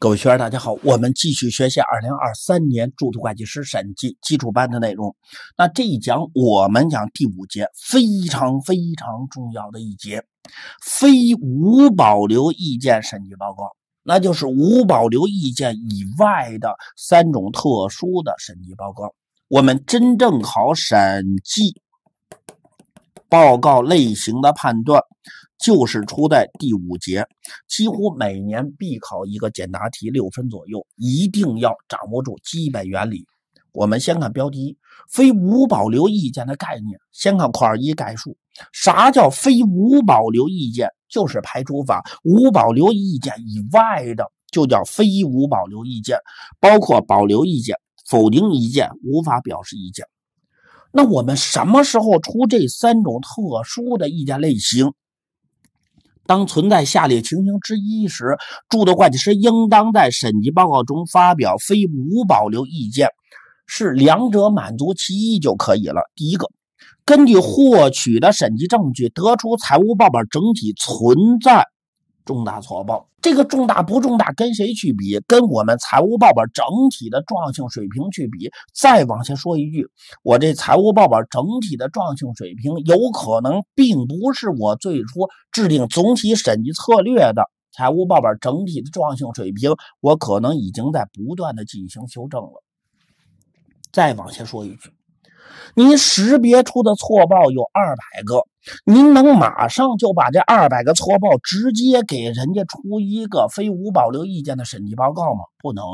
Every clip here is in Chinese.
各位学员，大家好，我们继续学习2023年注册会计师审计基础班的内容。那这一讲我们讲第五节，非常非常重要的一节，非无保留意见审计报告，那就是无保留意见以外的三种特殊的审计报告。我们真正考审计报告类型的判断。就是出在第五节，几乎每年必考一个简答题，六分左右，一定要掌握住基本原理。我们先看标题“非无保留意见”的概念。先看括号一概述：啥叫非无保留意见？就是排除法，无保留意见以外的就叫非无保留意见，包括保留意见、否定意见、无法表示意见。那我们什么时候出这三种特殊的意见类型？当存在下列情形之一时，注的会计师应当在审计报告中发表非无保留意见，是两者满足其一就可以了。第一个，根据获取的审计证据，得出财务报表整体存在。重大错报，这个重大不重大，跟谁去比？跟我们财务报表整体的重要性水平去比。再往下说一句，我这财务报表整体的重要性水平，有可能并不是我最初制定总体审计策略的财务报表整体的重要性水平，我可能已经在不断的进行修正了。再往下说一句。您识别出的错报有二百个，您能马上就把这二百个错报直接给人家出一个非无保留意见的审计报告吗？不能。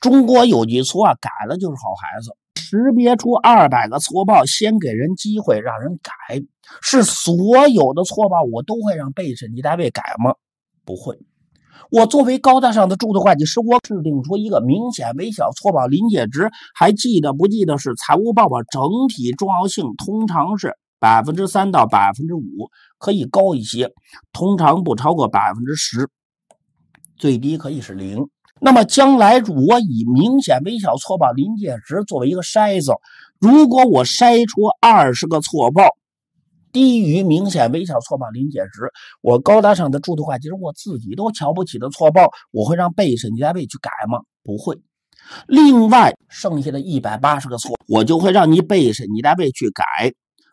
中国有句错，改了就是好孩子。识别出二百个错报，先给人机会让人改，是所有的错报我都会让被审计单位改吗？不会。我作为高大上的注册会计师，我制定出一个明显微小错报临界值，还记得不记得是财务报表整体重要性？通常是百分之三到百分之五，可以高一些，通常不超过百分之十，最低可以是零。那么将来我以明显微小错报临界值作为一个筛子，如果我筛出二十个错报。低于明显微小错报临界值，我高大上的注的话，计师，我自己都瞧不起的错报，我会让被审计单位去改吗？不会。另外剩下的一百八十个错，我就会让你被审计单位去改。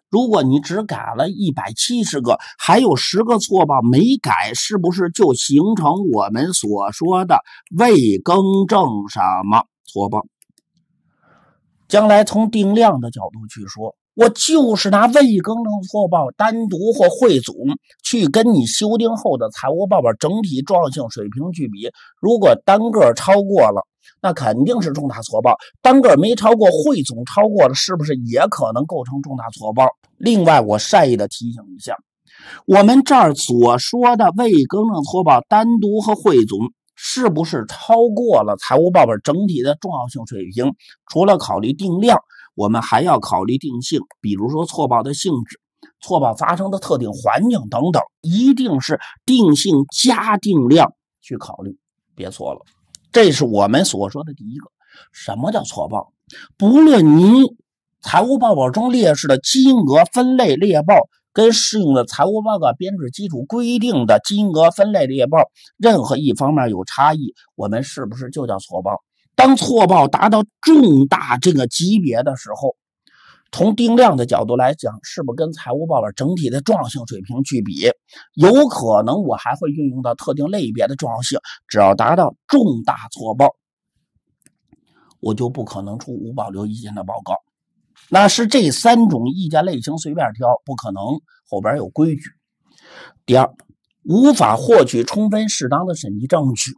如果你只改了一百七十个，还有十个错报没改，是不是就形成我们所说的未更正什么错报？将来从定量的角度去说。我就是拿未更正错报单独或汇总去跟你修订后的财务报表整体重要性水平去比，如果单个超过了，那肯定是重大错报；单个没超过，汇总超过了，是不是也可能构成重大错报？另外，我善意的提醒一下，我们这儿所说的未更正错报单独和汇总是不是超过了财务报表整体的重要性水平？除了考虑定量。我们还要考虑定性，比如说错报的性质、错报发生的特定环境等等，一定是定性加定量去考虑，别错了。这是我们所说的第一个。什么叫错报？不论您财务报表中列示的金额分类列报跟适用的财务报告编制基础规定的金额分类列报任何一方面有差异，我们是不是就叫错报？当错报达到重大这个级别的时候，从定量的角度来讲，是不是跟财务报表整体的重要性水平去比？有可能我还会运用到特定类别的重要性。只要达到重大错报，我就不可能出无保留意见的报告。那是这三种意见类型随便挑，不可能后边有规矩。第二，无法获取充分适当的审计证据。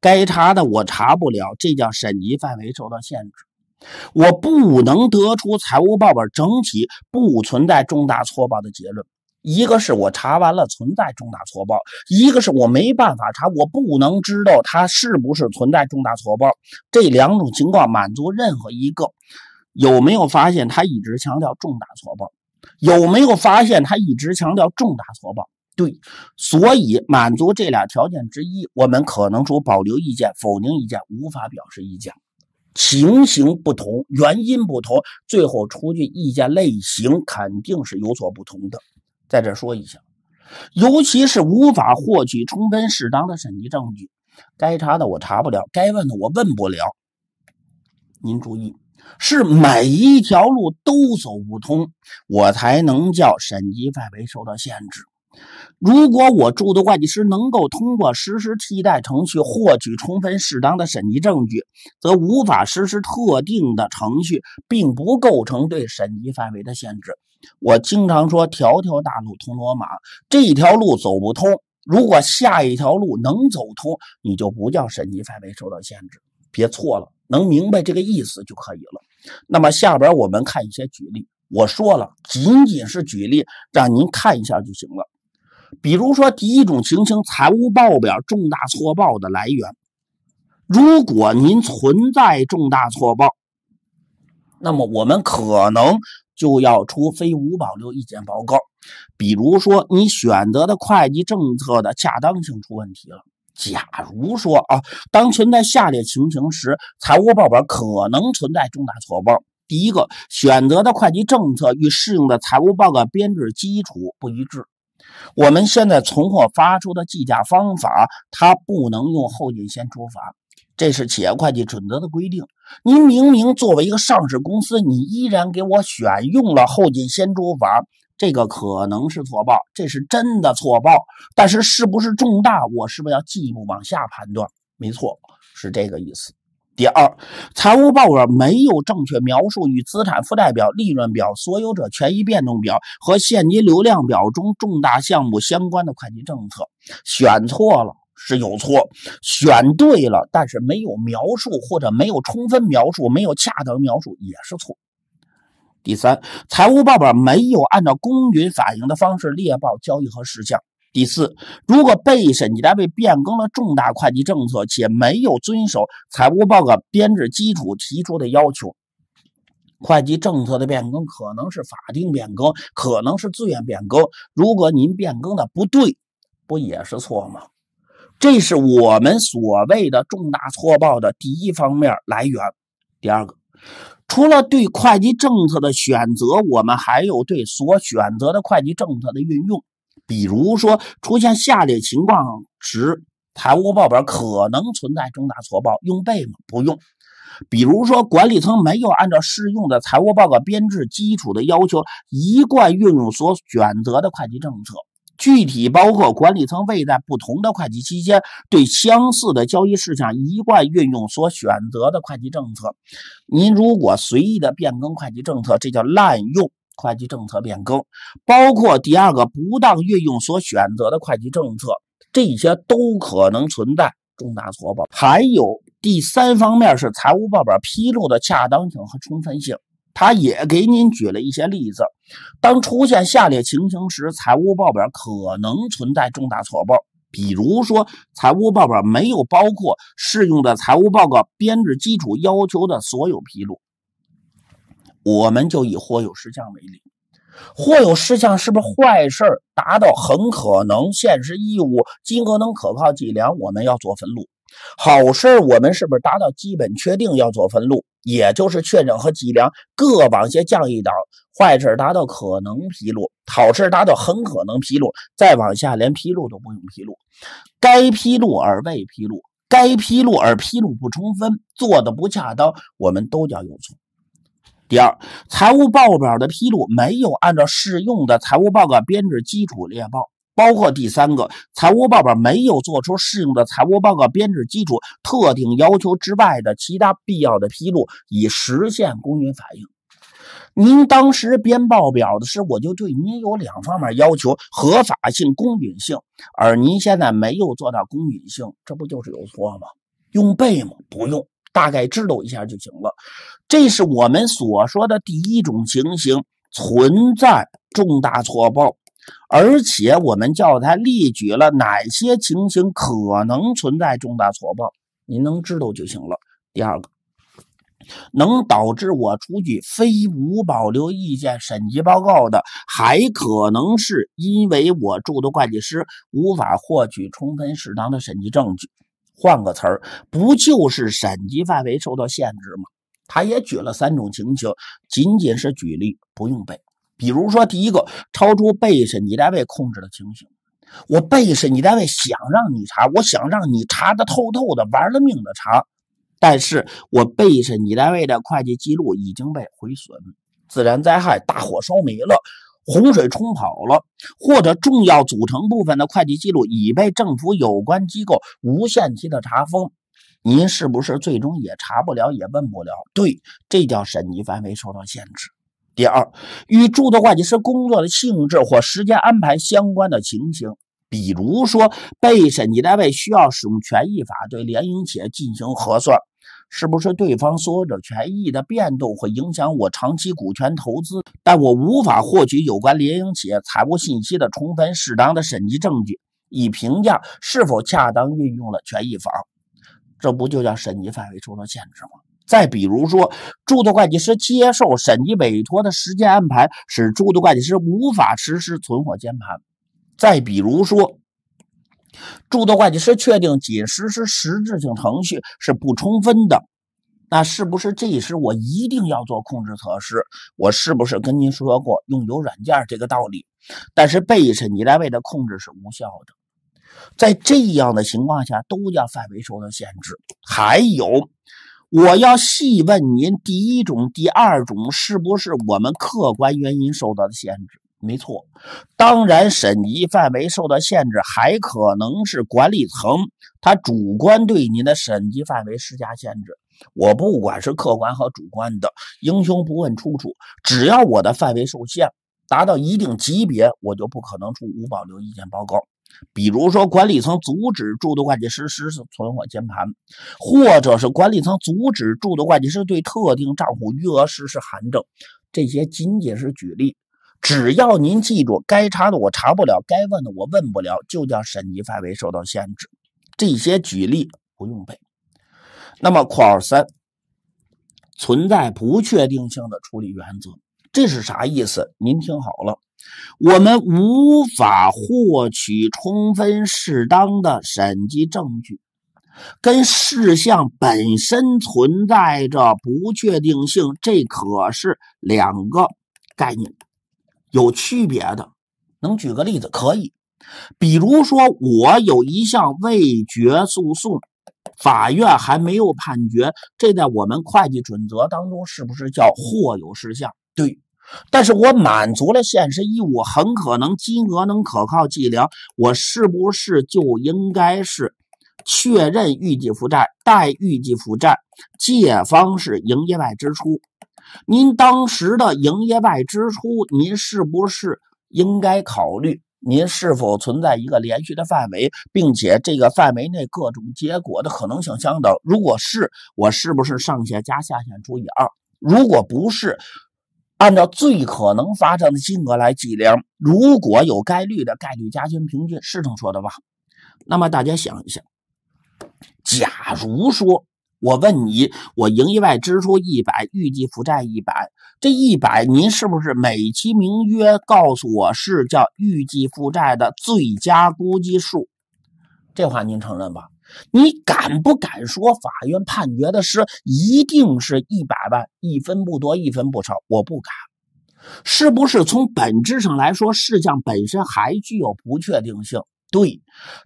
该查的我查不了，这叫审级范围受到限制，我不能得出财务报表整体不存在重大错报的结论。一个是我查完了存在重大错报，一个是我没办法查，我不能知道它是不是存在重大错报。这两种情况满足任何一个，有没有发现他一直强调重大错报？有没有发现他一直强调重大错报？对，所以满足这俩条件之一，我们可能说保留意见、否定意见，无法表示意见。情形不同，原因不同，最后出具意见类型肯定是有所不同的。在这说一下，尤其是无法获取充分适当的审计证据，该查的我查不了，该问的我问不了。您注意，是每一条路都走不通，我才能叫审计范围受到限制。如果我注的会计师能够通过实施替代程序获取充分适当的审计证据，则无法实施特定的程序，并不构成对审计范围的限制。我经常说“条条大路通罗马”，这条路走不通，如果下一条路能走通，你就不叫审计范围受到限制。别错了，能明白这个意思就可以了。那么下边我们看一些举例。我说了，仅仅是举例，让您看一下就行了。比如说，第一种情形，财务报表重大错报的来源。如果您存在重大错报，那么我们可能就要出非无保留意见报告。比如说，你选择的会计政策的恰当性出问题了。假如说啊，当存在下列情形时，财务报表可能存在重大错报：第一个，选择的会计政策与适用的财务报告编制基础不一致。我们现在存货发出的计价方法，它不能用后进先出法，这是企业会计准则的规定。您明明作为一个上市公司，你依然给我选用了后进先出法，这个可能是错报，这是真的错报。但是是不是重大，我是不是要进一步往下判断？没错，是这个意思。第二，财务报表没有正确描述与资产负债表、利润表、所有者权益变动表和现金流量表中重大项目相关的会计政策，选错了是有错；选对了，但是没有描述或者没有充分描述、没有恰当描述也是错。第三，财务报表没有按照公允反映的方式列报交易和事项。第四，如果被审计单位变更了重大会计政策，且没有遵守财务报告编制基础提出的要求，会计政策的变更可能是法定变更，可能是自愿变更。如果您变更的不对，不也是错吗？这是我们所谓的重大错报的第一方面来源。第二个，除了对会计政策的选择，我们还有对所选择的会计政策的运用。比如说，出现下列情况时，财务报表可能存在重大错报，用背吗？不用。比如说，管理层没有按照适用的财务报告编制基础的要求，一贯运用所选择的会计政策，具体包括管理层未在不同的会计期间对相似的交易事项一贯运用所选择的会计政策。您如果随意的变更会计政策，这叫滥用。会计政策变更，包括第二个不当运用所选择的会计政策，这些都可能存在重大错报。还有第三方面是财务报表披露的恰当性和充分性，他也给您举了一些例子。当出现下列情形时，财务报表可能存在重大错报，比如说财务报表没有包括适用的财务报告编制基础要求的所有披露。我们就以或有事项为例，或有事项是不是坏事儿？达到很可能、现实义务、金额能可靠计量，我们要做分录。好事儿，我们是不是达到基本确定要做分录？也就是确认和计量各往下降一档。坏事儿达到可能披露，好事达到很可能披露，再往下连披露都不用披露。该披露而未披露，该披露而披露不充分，做的不恰当，我们都叫有错。第二，财务报表的披露没有按照适用的财务报告编制基础列报，包括第三个，财务报表没有做出适用的财务报告编制基础特定要求之外的其他必要的披露，以实现公允反映。您当时编报表的时候，我就对您有两方面要求：合法性、公允性。而您现在没有做到公允性，这不就是有错吗？用背吗？不用。大概知道一下就行了，这是我们所说的第一种情形存在重大错报，而且我们教材列举了哪些情形可能存在重大错报，您能知道就行了。第二个，能导致我出具非无保留意见审计报告的，还可能是因为我住的会计师无法获取充分适当的审计证据。换个词儿，不就是审计范围受到限制吗？他也举了三种情形，仅仅是举例，不用背。比如说，第一个，超出被审计单位控制的情形。我被审计单位想让你查，我想让你查的透透的，玩了命的查。但是我被审计单位的会计记录已经被毁损，自然灾害大火烧没了。洪水冲跑了，或者重要组成部分的会计记录已被政府有关机构无限期的查封，您是不是最终也查不了，也问不了？对，这叫审计范围受到限制。第二，与注册会计师工作的性质或时间安排相关的情形，比如说被审计单位需要使用权益法对联营企业进行核算。是不是对方所有者权益的变动会影响我长期股权投资？但我无法获取有关联营企业财务信息的充分适当的审计证据，以评价是否恰当运用了权益法，这不就叫审计范围受到限制吗？再比如说，注册会计师接受审计委托的时间安排使注册会计师无法实施存货监盘。再比如说。注册会计师确定仅实施实质性程序是不充分的，那是不是这时我一定要做控制测试？我是不是跟您说过用有软件这个道理？但是被审计单位的控制是无效的，在这样的情况下都要范围受到限制。还有，我要细问您：第一种、第二种是不是我们客观原因受到的限制？没错，当然，审级范围受到限制，还可能是管理层他主观对您的审级范围施加限制。我不管是客观和主观的，英雄不问出处，只要我的范围受限，达到一定级别，我就不可能出无保留意见报告。比如说，管理层阻止住的会计师实施存货监盘，或者是管理层阻止住的会计师对特定账户余额实施函证，这些仅仅是举例。只要您记住，该查的我查不了，该问的我问不了，就叫审计范围受到限制。这些举例不用背。那么，括号三，存在不确定性的处理原则，这是啥意思？您听好了，我们无法获取充分适当的审计证据，跟事项本身存在着不确定性，这可是两个概念。有区别的，能举个例子？可以，比如说我有一项未决诉讼，法院还没有判决，这在我们会计准则当中是不是叫或有事项？对，但是我满足了现实义务，很可能金额能可靠计量，我是不是就应该是确认预计负债？待预计负债借方是营业外支出。您当时的营业外支出，您是不是应该考虑您是否存在一个连续的范围，并且这个范围内各种结果的可能性相等？如果是，我是不是上下加下限除以二？如果不是，按照最可能发生的金额来计量。如果有概率的概率加权平均是这么说的吧？那么大家想一想，假如说。我问你，我营业外支出一百，预计负债一百，这一百您是不是美其名曰告诉我是叫预计负债的最佳估计数？这话您承认吧？你敢不敢说法院判决的是一定是一百万，一分不多，一分不少？我不敢。是不是从本质上来说，事项本身还具有不确定性？对，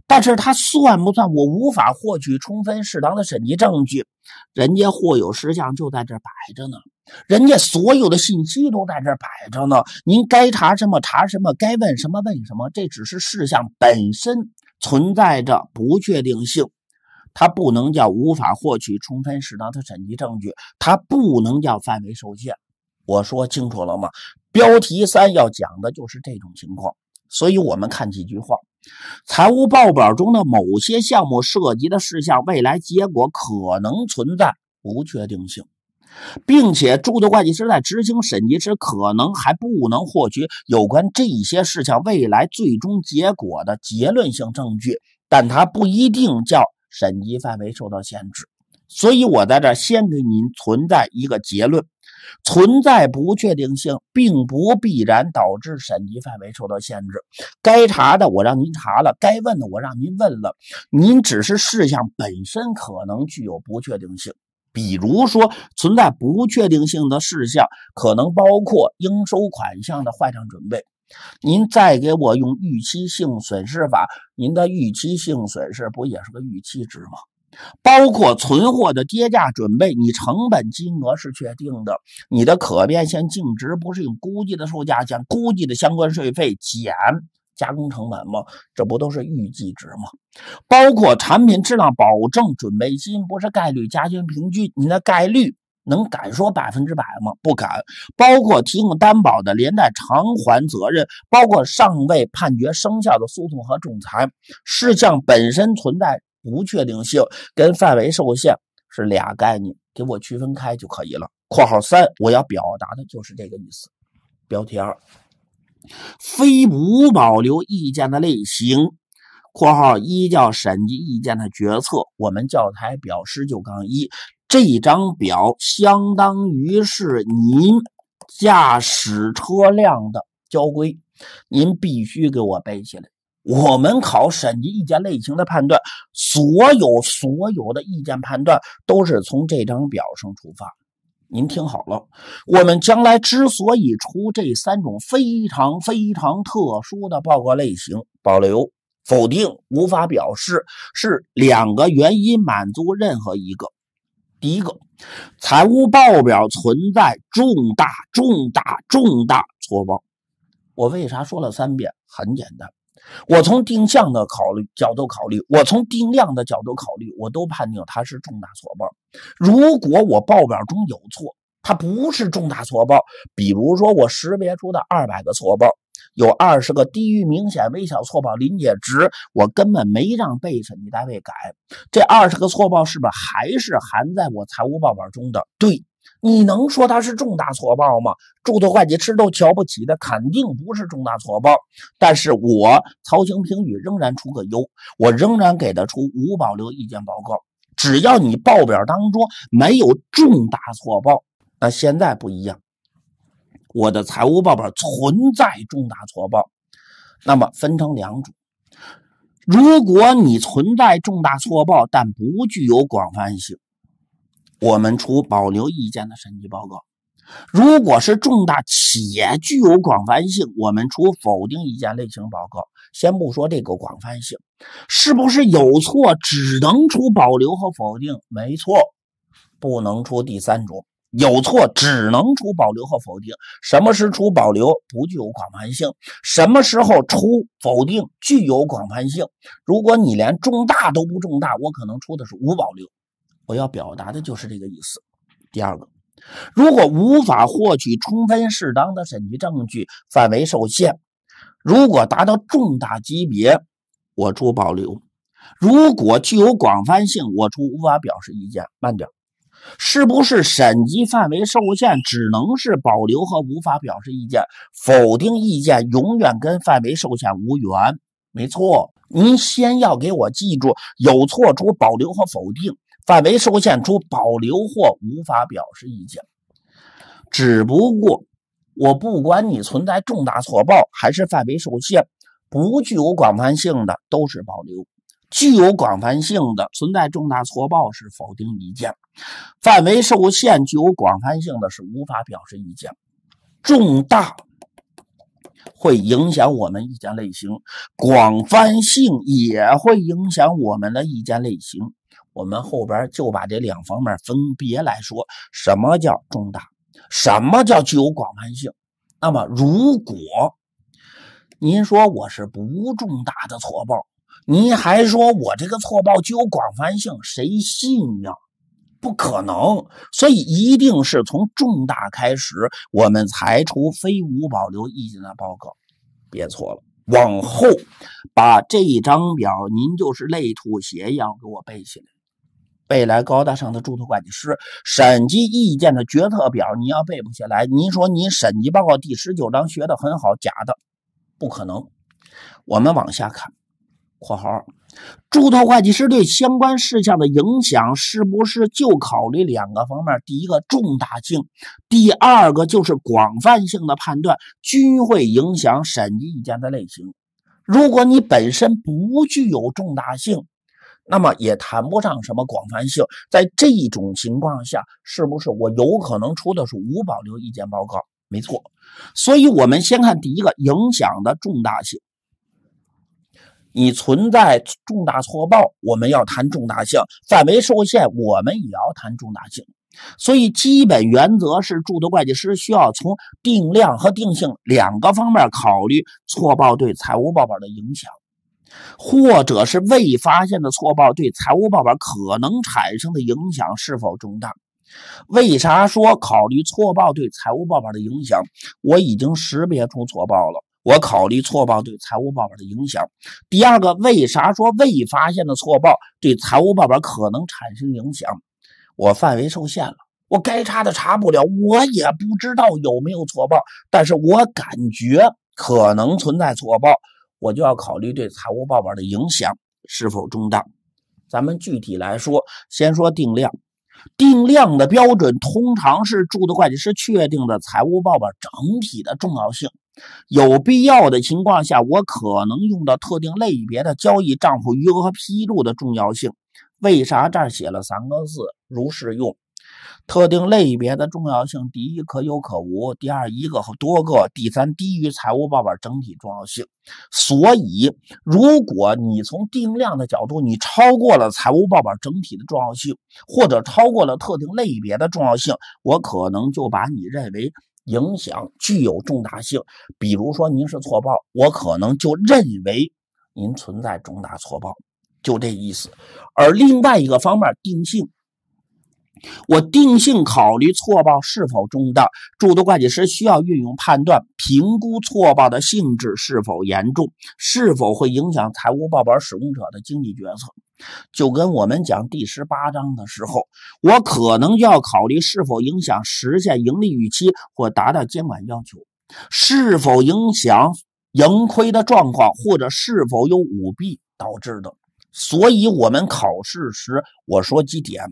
但是他算不算我无法获取充分适当的审计证据？人家或有事项就在这摆着呢，人家所有的信息都在这摆着呢。您该查什么查什么，该问什么问什么。这只是事项本身存在着不确定性，它不能叫无法获取充分适当的审计证据，它不能叫范围受限。我说清楚了吗？标题三要讲的就是这种情况，所以我们看几句话。财务报表中的某些项目涉及的事项，未来结果可能存在不确定性，并且注册会计师在执行审计时，可能还不能获取有关这些事项未来最终结果的结论性证据，但它不一定叫审计范围受到限制。所以我在这儿先给您存在一个结论。存在不确定性，并不必然导致审计范围受到限制。该查的我让您查了，该问的我让您问了。您只是事项本身可能具有不确定性。比如说，存在不确定性的事项，可能包括应收款项的坏账准备。您再给我用预期性损失法，您的预期性损失不也是个预期值吗？包括存货的跌价准备，你成本金额是确定的，你的可变现净值不是用估计的售价减估计的相关税费减加工成本吗？这不都是预计值吗？包括产品质量保证准备金，不是概率加权平均？你的概率能敢说百分之百吗？不敢。包括提供担保的连带偿还责任，包括尚未判决生效的诉讼和仲裁事项本身存在。不确定性跟范围受限是俩概念，给我区分开就可以了。括号三，我要表达的就是这个意思。标题二，非无保留意见的类型。括号一叫审计意见的决策，我们教材表十九杠一，这张表相当于是您驾驶车辆的交规，您必须给我背下来。我们考审计意见类型的判断，所有所有的意见判断都是从这张表上出发。您听好了，我们将来之所以出这三种非常非常特殊的报告类型——保留、否定、无法表示，是两个原因满足任何一个。第一个，财务报表存在重大重大重大错报。我为啥说了三遍？很简单。我从定向的考虑角度考虑，我从定量的角度考虑，我都判定它是重大错报。如果我报表中有错，它不是重大错报。比如说，我识别出的二百个错报，有二十个低于明显微小错报临界值，我根本没让被审计单位改。这二十个错报是不是还是含在我财务报表中的？对。你能说它是重大错报吗？注册会计吃都瞧不起的，肯定不是重大错报。但是我曹兴平语仍然出个优，我仍然给他出无保留意见报告。只要你报表当中没有重大错报，那现在不一样。我的财务报表存在重大错报，那么分成两种：如果你存在重大错报，但不具有广泛性。我们出保留意见的审计报告，如果是重大企业具有广泛性，我们出否定意见类型报告。先不说这个广泛性是不是有错，只能出保留和否定，没错，不能出第三种。有错只能出保留和否定。什么时出保留？不具有广泛性。什么时候出否定？具有广泛性。如果你连重大都不重大，我可能出的是无保留。我要表达的就是这个意思。第二个，如果无法获取充分适当的审计证据，范围受限；如果达到重大级别，我出保留；如果具有广泛性，我出无法表示意见。慢点，是不是审计范围受限只能是保留和无法表示意见？否定意见永远跟范围受限无缘。没错，您先要给我记住，有错出保留和否定。范围受限出保留或无法表示意见。只不过，我不管你存在重大错报还是范围受限，不具有广泛性的都是保留；具有广泛性的存在重大错报是否定意见；范围受限具有广泛性的，是无法表示意见。重大会影响我们意见类型，广泛性也会影响我们的意见类型。我们后边就把这两方面分别来说，什么叫重大，什么叫具有广泛性。那么，如果您说我是不重大的错报，您还说我这个错报具有广泛性，谁信呀？不可能。所以，一定是从重大开始，我们才出非无保留意见的报告。别错了，往后把这张表，您就是累吐血一样给我背起来。未来高大上的注册会计师审计意见的决策表，你要背不下来，您说你审计报告第十九章学的很好，假的，不可能。我们往下看，括号，注册会计师对相关事项的影响是不是就考虑两个方面？第一个重大性，第二个就是广泛性的判断，均会影响审计意见的类型。如果你本身不具有重大性，那么也谈不上什么广泛性，在这种情况下，是不是我有可能出的是无保留意见报告？没错。所以，我们先看第一个影响的重大性。你存在重大错报，我们要谈重大性；范围受限，我们也要谈重大性。所以，基本原则是，注册会计师需要从定量和定性两个方面考虑错报对财务报表的影响。或者是未发现的错报对财务报表可能产生的影响是否重大？为啥说考虑错报对财务报表的影响？我已经识别出错报了，我考虑错报对财务报表的影响。第二个，为啥说未发现的错报对财务报表可能产生影响？我范围受限了，我该查的查不了，我也不知道有没有错报，但是我感觉可能存在错报。我就要考虑对财务报表的影响是否重大。咱们具体来说，先说定量。定量的标准通常是注册会计师确定的财务报表整体的重要性。有必要的情况下，我可能用到特定类别的交易、账户余额和披露的重要性。为啥这儿写了三个字“如适用”？特定类别的重要性，第一可有可无，第二一个和多个，第三低于财务报表整体重要性。所以，如果你从定量的角度，你超过了财务报表整体的重要性，或者超过了特定类别的重要性，我可能就把你认为影响具有重大性。比如说，您是错报，我可能就认为您存在重大错报，就这意思。而另外一个方面，定性。我定性考虑错报是否重大，注册会计师需要运用判断评估错报的性质是否严重，是否会影响财务报表使用者的经济决策。就跟我们讲第十八章的时候，我可能就要考虑是否影响实现盈利预期或达到监管要求，是否影响盈亏的状况，或者是否有舞弊导致的。所以，我们考试时我说几点。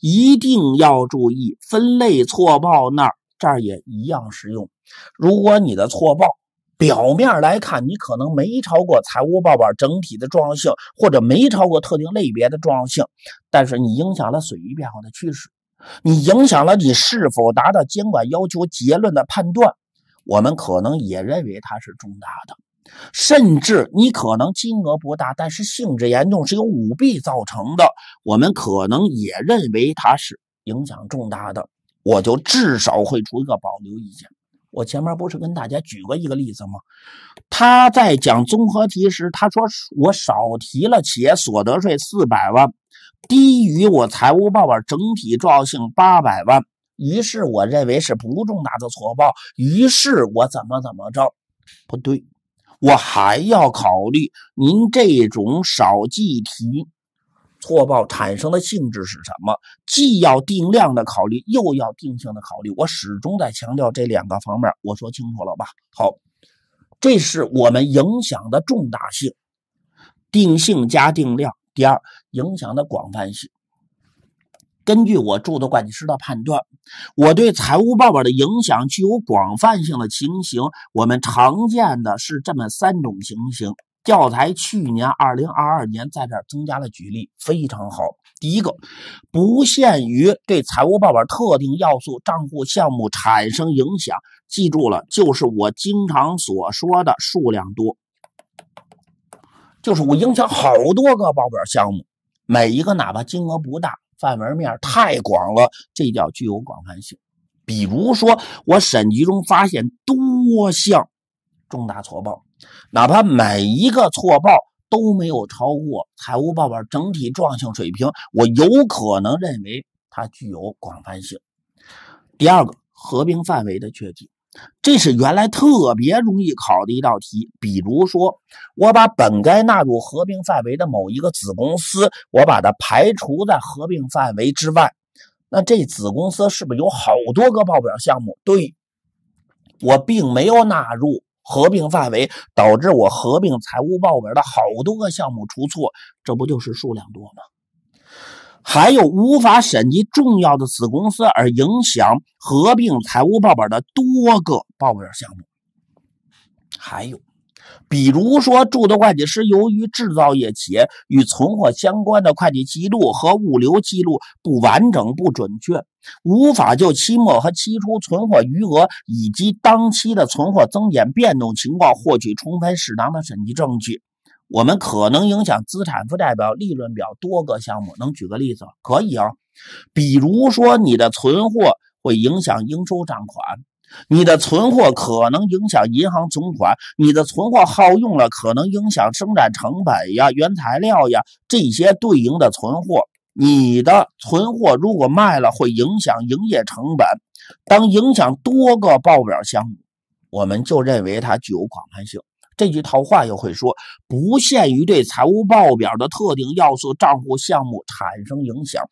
一定要注意分类错报那儿，这儿也一样适用。如果你的错报表面来看，你可能没超过财务报表整体的重要性，或者没超过特定类别的重要性，但是你影响了损益变化的趋势，你影响了你是否达到监管要求结论的判断，我们可能也认为它是重大的。甚至你可能金额不大，但是性质严重，是由舞弊造成的。我们可能也认为它是影响重大的，我就至少会出一个保留意见。我前面不是跟大家举过一个例子吗？他在讲综合题时，他说我少提了企业所得税四百万，低于我财务报表整体重要性八百万，于是我认为是不重大的错报。于是我怎么怎么着？不对。我还要考虑您这种少计提错报产生的性质是什么？既要定量的考虑，又要定性的考虑。我始终在强调这两个方面，我说清楚了吧？好，这是我们影响的重大性，定性加定量。第二，影响的广泛性。根据我注的会计师的判断，我对财务报表的影响具有广泛性的情形，我们常见的是这么三种情形。教材去年二零二二年在这增加了举例，非常好。第一个，不限于对财务报表特定要素、账户项目产生影响，记住了，就是我经常所说的数量多，就是我影响好多个报表项目，每一个哪怕金额不大。范围面太广了，这叫具有广泛性。比如说，我审计中发现多项重大错报，哪怕每一个错报都没有超过财务报表整体重要性水平，我有可能认为它具有广泛性。第二个，合并范围的确定。这是原来特别容易考的一道题。比如说，我把本该纳入合并范围的某一个子公司，我把它排除在合并范围之外，那这子公司是不是有好多个报表项目？对我并没有纳入合并范围，导致我合并财务报表的好多个项目出错，这不就是数量多吗？还有无法审计重要的子公司而影响合并财务报表的多个报表项目。还有，比如说，注册会计师由于制造业企业与存货相关的会计记录和物流记录不完整、不准确，无法就期末和期初存货余额以及当期的存货增减变动情况获取充分适当的审计证据。我们可能影响资产负债表、利润表多个项目，能举个例子吗？可以啊，比如说你的存货会影响应收账款，你的存货可能影响银行存款，你的存货耗用了可能影响生产成本呀、原材料呀这些对应的存货，你的存货如果卖了会影响营业成本。当影响多个报表项目，我们就认为它具有广泛性。这句套话又会说，不限于对财务报表的特定要素、账户项目产生影响。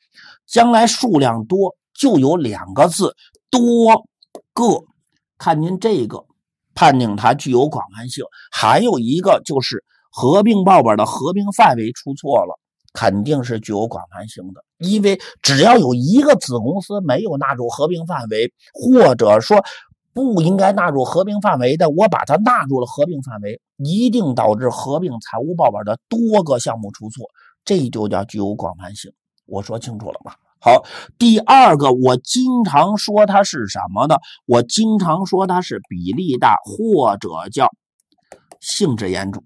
将来数量多就有两个字，多个。看您这个，判定它具有广泛性。还有一个就是合并报表的合并范围出错了，肯定是具有广泛性的。因为只要有一个子公司没有纳入合并范围，或者说。不应该纳入合并范围的，我把它纳入了合并范围，一定导致合并财务报表的多个项目出错，这就叫具有广泛性。我说清楚了吧？好，第二个，我经常说它是什么呢？我经常说它是比例大或者叫性质严重。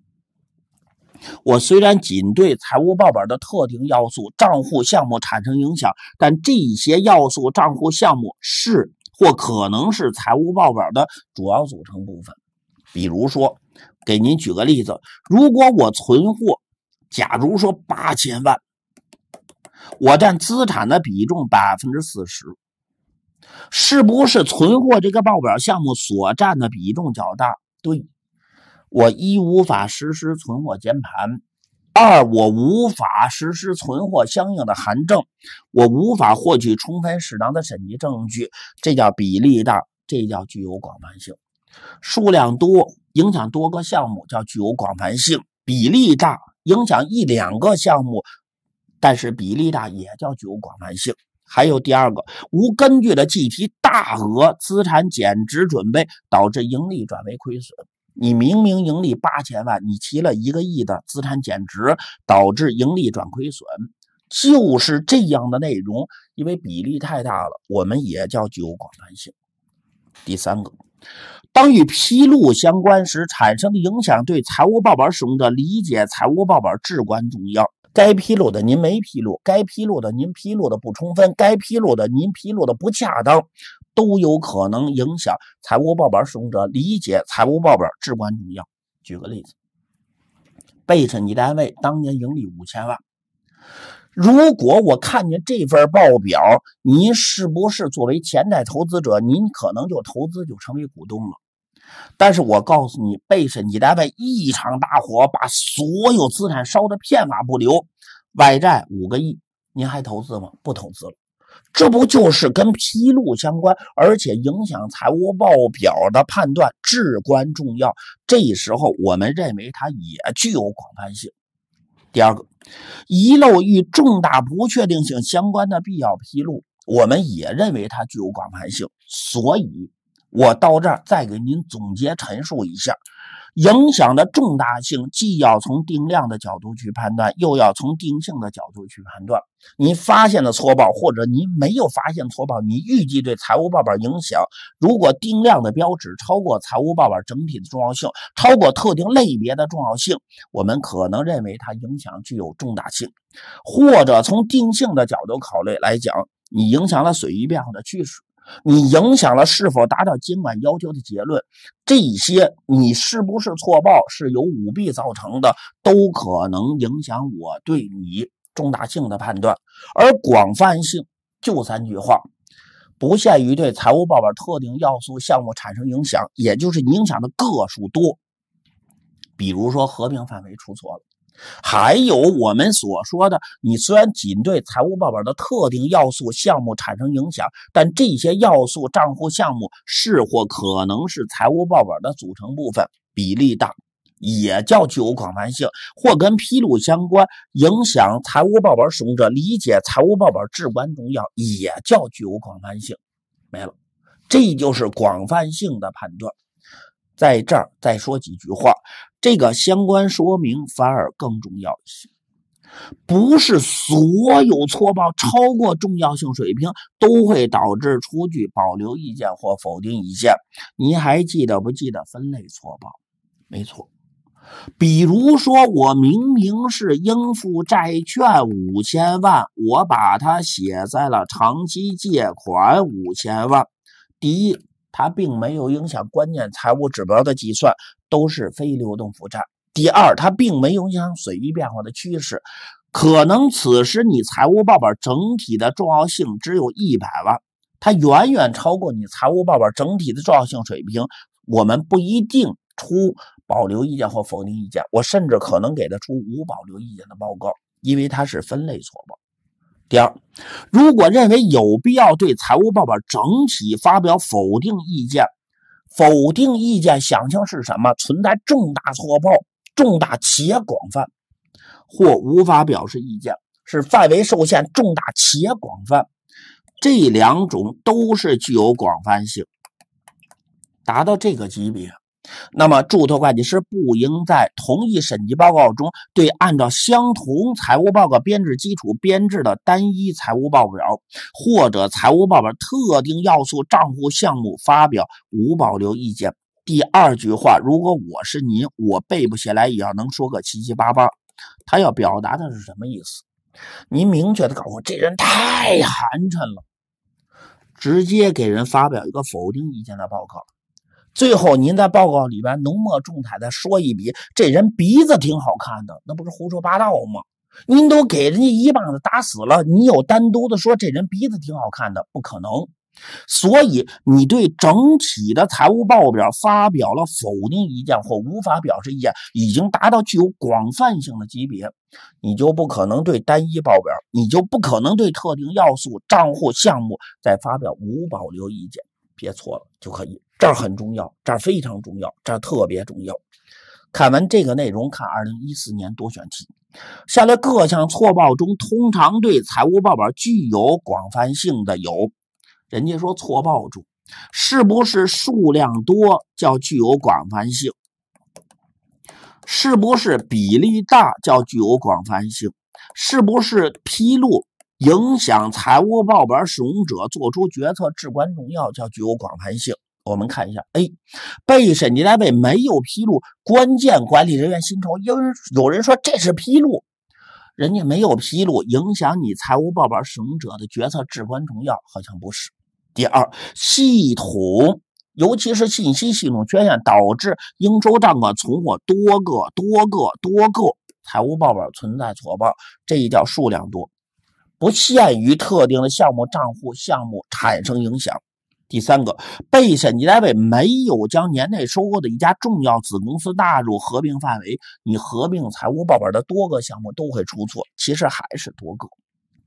我虽然仅对财务报表的特定要素账户项目产生影响，但这些要素账户项目是。或可能是财务报表的主要组成部分，比如说，给您举个例子，如果我存货，假如说八千万，我占资产的比重百分之四十，是不是存货这个报表项目所占的比重较大？对我一无法实施存货监盘。二，我无法实施存货相应的函证，我无法获取充分适当的审计证据，这叫比例大，这叫具有广泛性；数量多，影响多个项目，叫具有广泛性；比例大，影响一两个项目，但是比例大也叫具有广泛性。还有第二个，无根据的计提大额资产减值准备，导致盈利转为亏损。你明明盈利八千万，你提了一个亿的资产减值，导致盈利转亏损，就是这样的内容。因为比例太大了，我们也叫具有广泛性。第三个，当与披露相关时产生的影响，对财务报表使用的理解，财务报表至关重要。该披露的您没披露，该披露的您披露的不充分，该披露的您披露的不恰当。都有可能影响财务报表使用者理解财务报表，至关重要。举个例子，被审计单位当年盈利五千万，如果我看见这份报表，您是不是作为潜在投资者，您可能就投资就成为股东了？但是我告诉你，被审计单位一场大火把所有资产烧得片瓦不留，外债五个亿，您还投资吗？不投资了。这不就是跟披露相关，而且影响财务报表的判断至关重要。这时候我们认为它也具有广泛性。第二个，遗漏与重大不确定性相关的必要披露，我们也认为它具有广泛性。所以。我到这儿再给您总结陈述一下，影响的重大性既要从定量的角度去判断，又要从定性的角度去判断。你发现了错报，或者你没有发现错报，你预计对财务报表影响，如果定量的标志超过财务报表整体的重要性，超过特定类别的重要性，我们可能认为它影响具有重大性；或者从定性的角度考虑来讲，你影响了损益变化的趋势。你影响了是否达到监管要求的结论，这些你是不是错报，是由舞弊造成的，都可能影响我对你重大性的判断。而广泛性就三句话，不限于对财务报表特定要素项目产生影响，也就是影响的个数多。比如说合并范围出错了。还有我们所说的，你虽然仅对财务报表的特定要素项目产生影响，但这些要素账户项目是或可能是财务报表的组成部分，比例大，也叫具有广泛性，或跟披露相关，影响财务报表使用者理解财务报表至关重要，也叫具有广泛性。没了，这就是广泛性的判断。在这儿再说几句话，这个相关说明反而更重要一些。不是所有错报超过重要性水平都会导致出具保留意见或否定意见。你还记得不记得分类错报？没错。比如说，我明明是应付债券五千万，我把它写在了长期借款五千万。第一。它并没有影响关键财务指标的计算，都是非流动负债。第二，它并没有影响损益变化的趋势。可能此时你财务报表整体的重要性只有一百万，它远远超过你财务报表整体的重要性水平。我们不一定出保留意见或否定意见，我甚至可能给它出无保留意见的报告，因为它是分类错报。第二，如果认为有必要对财务报表整体发表否定意见，否定意见想象是什么？存在重大错报，重大且广泛，或无法表示意见，是范围受限，重大且广泛，这两种都是具有广泛性，达到这个级别。那么，注册会计师不应在同一审计报告中对按照相同财务报告编制基础编制的单一财务报表或者财务报表特定要素账户项目发表无保留意见。第二句话，如果我是您，我背不起来也要能说个七七八八。他要表达的是什么意思？您明确的告诉我，这人太寒碜了，直接给人发表一个否定意见的报告。最后，您在报告里边浓墨重彩的说一笔，这人鼻子挺好看的，那不是胡说八道吗？您都给人家一棒子打死了，你有单独的说这人鼻子挺好看的，不可能。所以，你对整体的财务报表发表了否定意见或无法表示意见，已经达到具有广泛性的级别，你就不可能对单一报表，你就不可能对特定要素、账户、项目再发表无保留意见。别错了就可以。这儿很重要，这儿非常重要，这儿特别重要。看完这个内容，看2014年多选题。下列各项错报中，通常对财务报表具有广泛性的有：人家说错报中，是不是数量多叫具有广泛性？是不是比例大叫具有广泛性？是不是披露影响财务报表使用者做出决策至关重要叫具有广泛性？我们看一下，A，被审计单位没有披露关键管理人员薪酬，因为有人说这是披露，人家没有披露，影响你财务报表使用者的决策至关重要，好像不是。第二，系统，尤其是信息系统缺陷导致应收账款存货多个、多个、多个财务报表存在错报，这一叫数量多，不限于特定的项目账户项目，产生影响。第三个，被审计单位没有将年内收购的一家重要子公司纳入合并范围，你合并财务报表的多个项目都会出错，其实还是多个。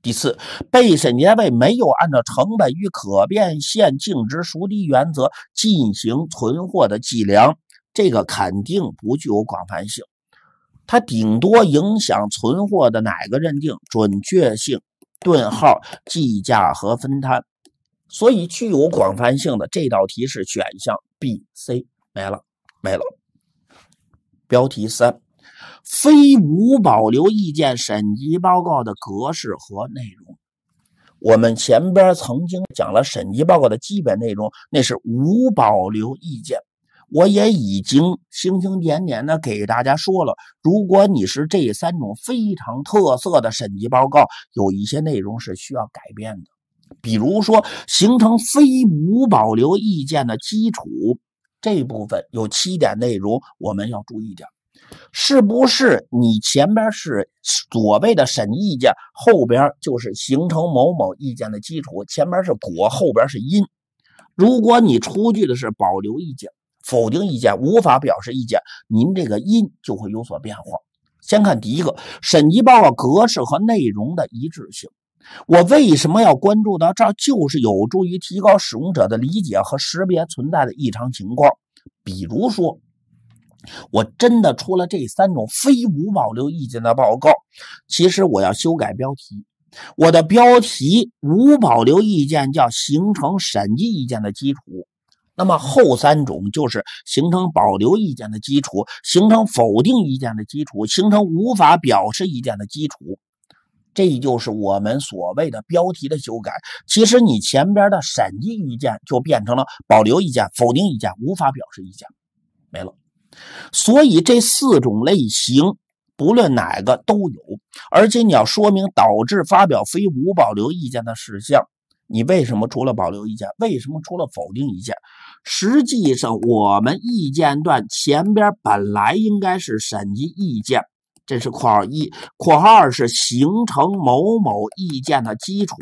第四，被审计单位没有按照成本与可变现净值孰低原则进行存货的计量，这个肯定不具有广泛性，它顶多影响存货的哪个认定准确性、顿号计价和分摊。所以具有广泛性的这道题是选项 B、C 没了，没了。标题三，非无保留意见审计报告的格式和内容，我们前边曾经讲了审计报告的基本内容，那是无保留意见。我也已经星星点点的给大家说了，如果你是这三种非常特色的审计报告，有一些内容是需要改变的。比如说，形成非无保留意见的基础这部分有七点内容，我们要注意点，是不是？你前边是所谓的审意见，后边就是形成某某意见的基础，前边是果，后边是因。如果你出具的是保留意见、否定意见、无法表示意见，您这个因就会有所变化。先看第一个，审计报告格式和内容的一致性。我为什么要关注到这儿？就是有助于提高使用者的理解和识别存在的异常情况。比如说，我真的出了这三种非无保留意见的报告，其实我要修改标题。我的标题“无保留意见”叫形成审计意见的基础，那么后三种就是形成保留意见的基础，形成否定意见的基础，形成无法表示意见的基础。这就是我们所谓的标题的修改。其实你前边的审计意见就变成了保留意见、否定意见、无法表示意见，没了。所以这四种类型，不论哪个都有，而且你要说明导致发表非无保留意见的事项，你为什么除了保留意见，为什么除了否定意见？实际上，我们意见段前边本来应该是审计意见。这是括号一，括号二是形成某某意见的基础，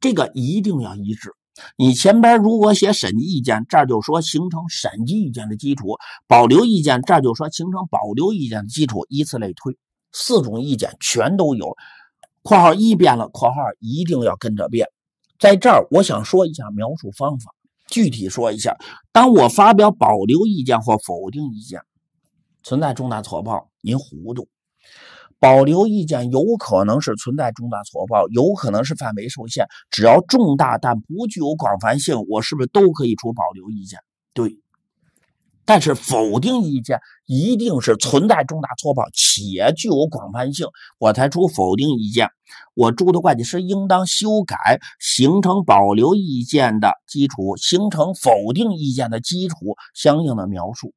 这个一定要一致。你前边如果写审计意见，这儿就说形成审计意见的基础；保留意见，这儿就说形成保留意见的基础，依次类推，四种意见全都有。括号一变了，括号一定要跟着变。在这儿，我想说一下描述方法，具体说一下，当我发表保留意见或否定意见。存在重大错报，您糊涂。保留意见有可能是存在重大错报，有可能是范围受限。只要重大但不具有广泛性，我是不是都可以出保留意见？对。但是否定意见一定是存在重大错报且具有广泛性，我才出否定意见。我诸多会计师应当修改形成保留意见的基础，形成否定意见的基础相应的描述。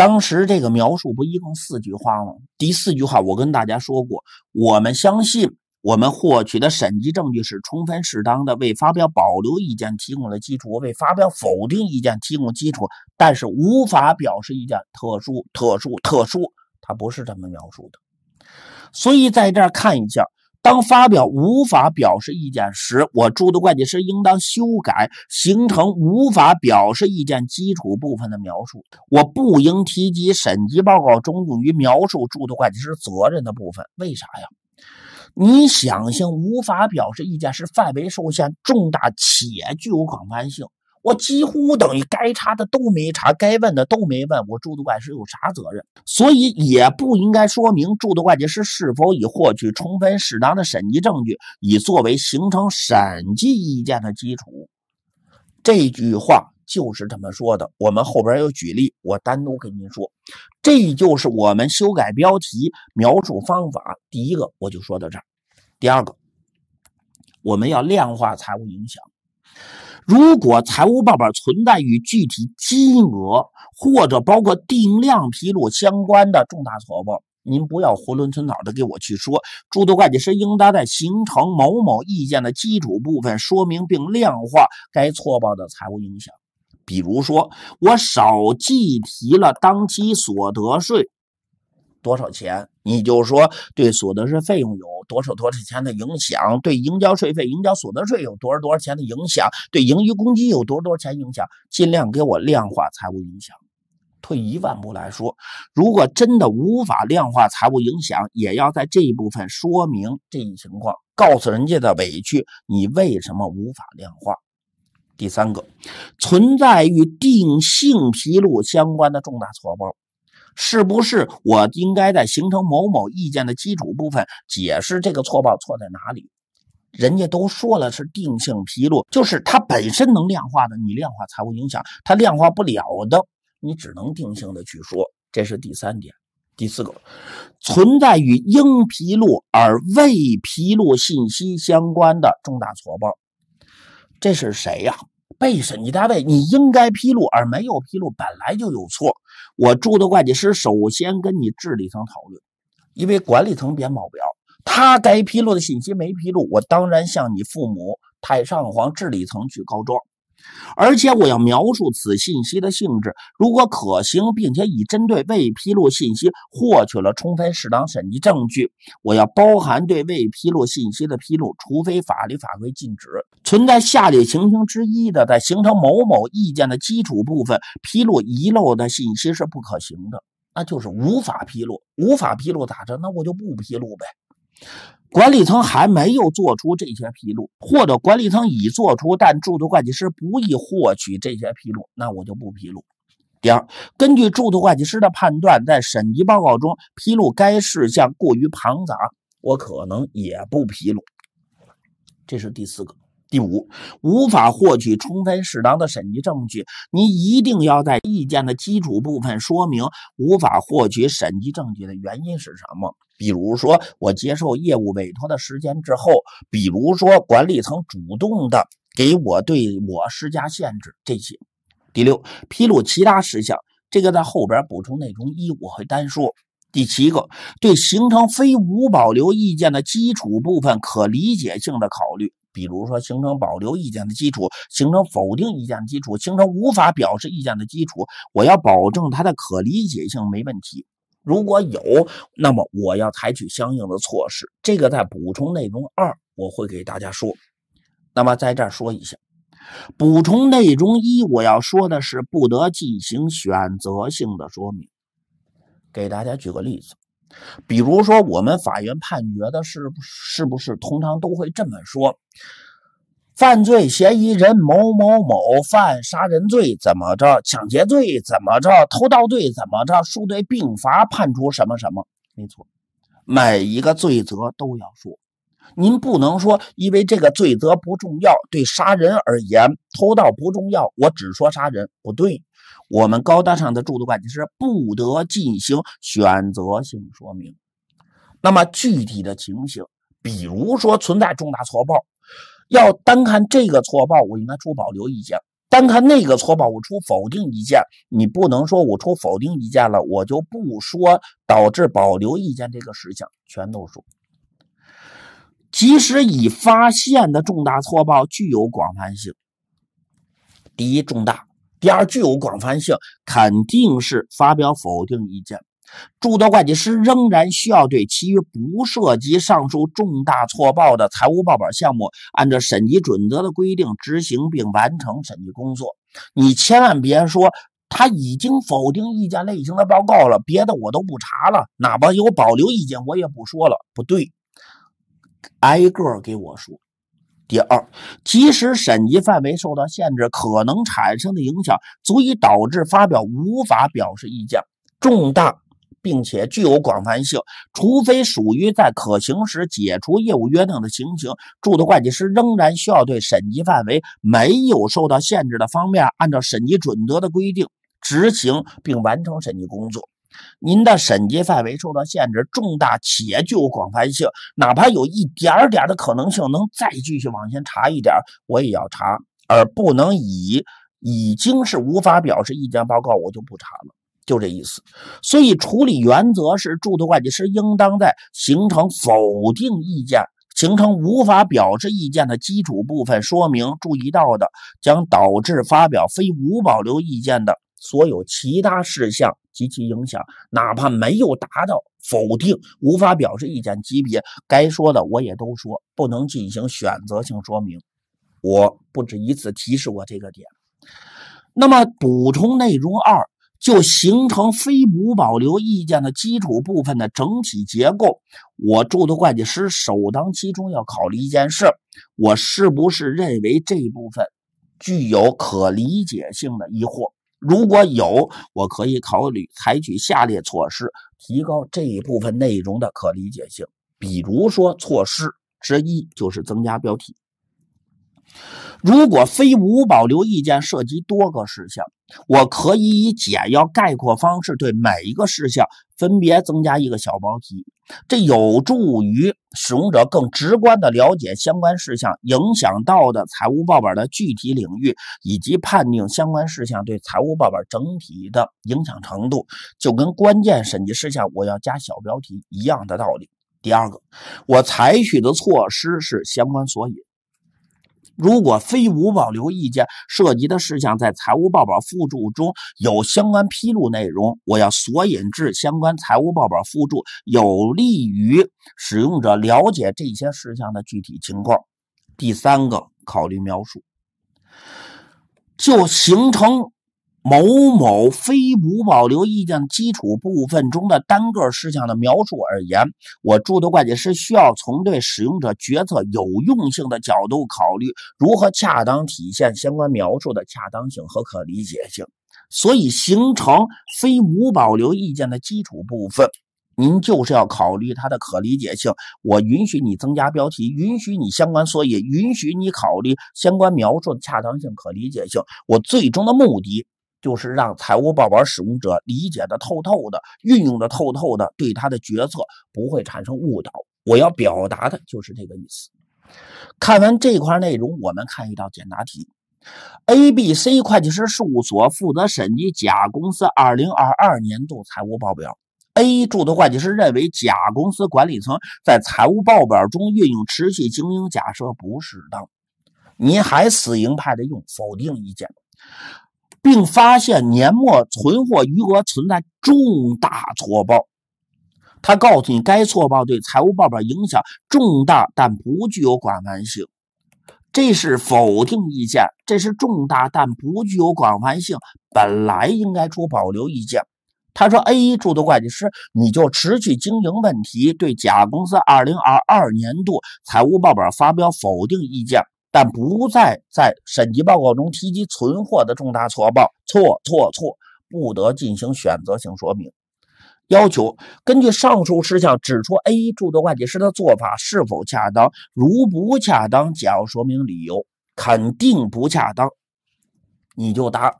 当时这个描述不一共四句话吗？第四句话我跟大家说过，我们相信我们获取的审计证据是充分适当的，为发表保留意见提供了基础，为发表否定意见提供基础，但是无法表示意见。特殊，特殊，特殊，它不是这么描述的。所以在这儿看一下。当发表无法表示意见时，我驻的会计师应当修改形成无法表示意见基础部分的描述。我不应提及审计报告中用于描述注的会计师责任的部分。为啥呀？你想象无法表示意见是范围受限、重大且具有广泛性。我几乎等于该查的都没查，该问的都没问，我注册会计师有啥责任？所以也不应该说明注册会计师是否已获取充分适当的审计证据，以作为形成审计意见的基础。这句话就是这么说的。我们后边有举例，我单独跟您说。这就是我们修改标题描述方法。第一个我就说到这儿。第二个，我们要量化财务影响。如果财务报表存在与具体金额或者包括定量披露相关的重大错报，您不要囫囵吞枣的给我去说。诸多会计师应当在形成某某意见的基础部分说明并量化该错报的财务影响。比如说，我少计提了当期所得税。多少钱？你就说对所得税费用有多少多少钱的影响，对应交税费、应交所得税有多少多少钱的影响，对盈余公积有多少多少钱影响？尽量给我量化财务影响。退一万步来说，如果真的无法量化财务影响，也要在这一部分说明这一情况，告诉人家的委屈，你为什么无法量化？第三个，存在与定性披露相关的重大错报。是不是我应该在形成某某意见的基础部分解释这个错报错在哪里？人家都说了是定性披露，就是它本身能量化的，你量化才会影响，它量化不了的，你只能定性的去说。这是第三点，第四个，存在与应披露而未披露信息相关的重大错报，这是谁呀？被审计单位，你应该披露而没有披露，本来就有错。我注的会计师首先跟你治理层讨论，因为管理层编报表，他该披露的信息没披露，我当然向你父母、太上皇治理层去告状。而且我要描述此信息的性质，如果可行，并且已针对未披露信息获取了充分适当审计证据，我要包含对未披露信息的披露，除非法律法规禁止。存在下列情形之一的，在形成某某意见的基础部分披露遗漏的信息是不可行的，那就是无法披露。无法披露咋着？那我就不披露呗。管理层还没有做出这些披露，或者管理层已做出，但注册会计师不易获取这些披露，那我就不披露。第二，根据注册会计师的判断，在审计报告中披露该事项过于庞杂，我可能也不披露。这是第四个。第五，无法获取充分适当的审计证据，你一定要在意见的基础部分说明无法获取审计证据的原因是什么。比如说，我接受业务委托的时间之后，比如说管理层主动的给我对我施加限制，这些。第六，披露其他事项，这个在后边补充内容，一我会单说。第七个，对形成非无保留意见的基础部分可理解性的考虑，比如说形成保留意见的基础，形成否定意见基础，形成无法表示意见的基础，我要保证它的可理解性没问题。如果有，那么我要采取相应的措施。这个在补充内容二，我会给大家说。那么在这儿说一下，补充内容一，我要说的是不得进行选择性的说明。给大家举个例子，比如说我们法院判决的是是不是通常都会这么说？犯罪嫌疑人某某某犯杀人罪，怎么着？抢劫罪怎么着？偷盗罪怎么着？数罪并罚，判处什么什么？没错，每一个罪责都要说。您不能说因为这个罪责不重要，对杀人而言偷盗不重要，我只说杀人不对。我们高大上的著作会计师不得进行选择性说明。那么具体的情形，比如说存在重大错报。要单看这个错报，我应该出保留意见；单看那个错报，我出否定意见。你不能说我出否定意见了，我就不说导致保留意见这个事情，全都说。即使已发现的重大错报具有广泛性，第一重大，第二具有广泛性，肯定是发表否定意见。诸多会计师仍然需要对其余不涉及上述重大错报的财务报表项目，按照审计准则的规定执行并完成审计工作。你千万别说他已经否定意见类型的报告了，别的我都不查了，哪怕有保留意见我也不说了。不对，挨个给我说。第二，即使审计范围受到限制，可能产生的影响足以导致发表无法表示意见，重大。并且具有广泛性，除非属于在可行时解除业务约定的情形，注册会计师仍然需要对审计范围没有受到限制的方面，按照审计准则的规定执行并完成审计工作。您的审计范围受到限制，重大且具有广泛性，哪怕有一点点的可能性，能再继续往前查一点，我也要查，而不能以已经是无法表示意见报告，我就不查了。就这意思，所以处理原则是，注册会计师应当在形成否定意见、形成无法表示意见的基础部分，说明注意到的将导致发表非无保留意见的所有其他事项及其影响，哪怕没有达到否定、无法表示意见级别，该说的我也都说，不能进行选择性说明。我不止一次提示过这个点。那么，补充内容二。就形成非无保留意见的基础部分的整体结构。我注的会计师首当其冲要考虑一件事：我是不是认为这一部分具有可理解性的疑惑？如果有，我可以考虑采取下列措施提高这一部分内容的可理解性。比如说，措施之一就是增加标题。如果非无保留意见涉及多个事项，我可以以简要概括方式对每一个事项分别增加一个小标题，这有助于使用者更直观地了解相关事项影响到的财务报表的具体领域，以及判定相关事项对财务报表整体的影响程度，就跟关键审计事项我要加小标题一样的道理。第二个，我采取的措施是相关索引。如果非无保留意见涉及的事项在财务报表附注中有相关披露内容，我要索引至相关财务报表附注，有利于使用者了解这些事项的具体情况。第三个，考虑描述，就形成。某某非无保留意见基础部分中的单个事项的描述而言，我诸多会计是需要从对使用者决策有用性的角度考虑如何恰当体现相关描述的恰当性和可理解性。所以形成非无保留意见的基础部分，您就是要考虑它的可理解性。我允许你增加标题，允许你相关缩写，允许你考虑相关描述的恰当性、可理解性。我最终的目的。就是让财务报表使用者理解的透透的，运用的透透的，对他的决策不会产生误导。我要表达的就是这个意思。看完这块内容，我们看一道简答题。A、B、C 会计师事务所负责审计甲公司2022年度财务报表。A 注册会计师认为，甲公司管理层在财务报表中运用持续经营假设不适当。您还死硬派的用否定意见。并发现年末存货余额存在重大错报，他告诉你该错报对财务报表影响重大，但不具有广泛性，这是否定意见？这是重大但不具有广泛性，本来应该出保留意见。他说：“A 事务所会计师，你就持续经营问题对甲公司二零二二年度财务报表发表否定意见。”但不再在审计报告中提及存货的重大错报，错错错，不得进行选择性说明。要求根据上述事项指出 A 注册会计师的做法是否恰当，如不恰当，简要说明理由。肯定不恰当。你就答，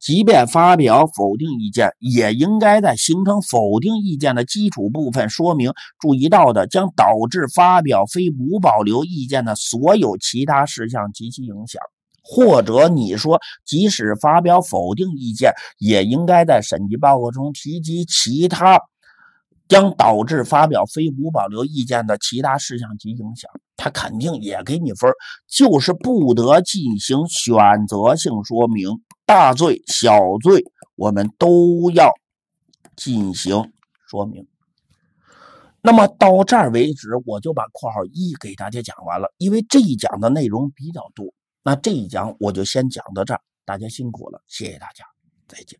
即便发表否定意见，也应该在形成否定意见的基础部分说明注意到的将导致发表非无保留意见的所有其他事项及其影响，或者你说，即使发表否定意见，也应该在审计报告中提及其他。将导致发表非无保留意见的其他事项及影响，他肯定也给你分就是不得进行选择性说明，大罪小罪我们都要进行说明。那么到这儿为止，我就把括号一给大家讲完了，因为这一讲的内容比较多，那这一讲我就先讲到这儿，大家辛苦了，谢谢大家，再见。